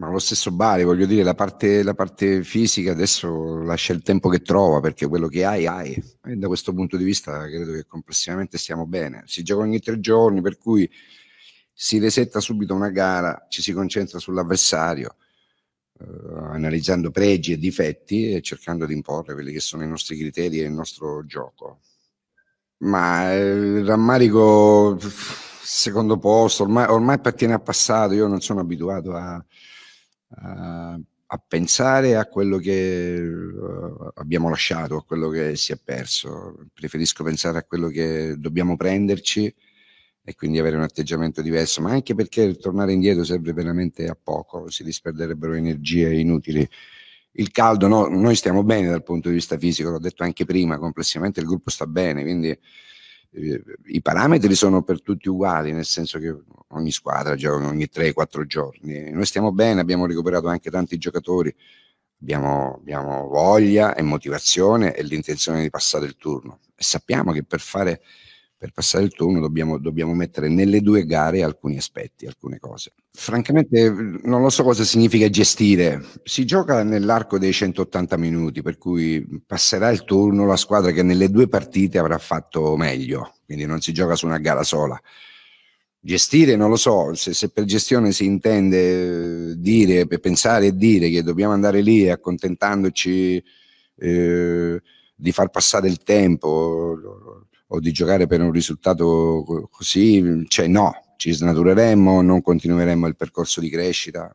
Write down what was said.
Ma lo stesso Bari, voglio dire, la parte, la parte, fisica adesso lascia il tempo che trova, perché quello che hai, hai. E da questo punto di vista credo che complessivamente stiamo bene. Si gioca ogni tre giorni, per cui si resetta subito una gara, ci si concentra sull'avversario, eh, analizzando pregi e difetti e cercando di imporre quelli che sono i nostri criteri e il nostro gioco. Ma eh, il rammarico, secondo posto, ormai, ormai appartiene al passato, io non sono abituato a a, a pensare a quello che eh, abbiamo lasciato, a quello che si è perso. Preferisco pensare a quello che dobbiamo prenderci e quindi avere un atteggiamento diverso, ma anche perché tornare indietro serve veramente a poco, si disperderebbero energie inutili. Il caldo, no, noi stiamo bene dal punto di vista fisico, l'ho detto anche prima, complessivamente il gruppo sta bene, quindi eh, i parametri sono per tutti uguali, nel senso che ogni squadra gioca ogni 3-4 giorni. Noi stiamo bene, abbiamo recuperato anche tanti giocatori, abbiamo, abbiamo voglia e motivazione e l'intenzione di passare il turno. E sappiamo che per fare per passare il turno dobbiamo, dobbiamo, mettere nelle due gare alcuni aspetti, alcune cose. Francamente non lo so cosa significa gestire. Si gioca nell'arco dei 180 minuti, per cui passerà il turno la squadra che nelle due partite avrà fatto meglio, quindi non si gioca su una gara sola. Gestire non lo so, se, se per gestione si intende eh, dire, pensare e dire che dobbiamo andare lì accontentandoci eh, di far passare il tempo, o di giocare per un risultato così, cioè no, ci snatureremmo, non continueremmo il percorso di crescita.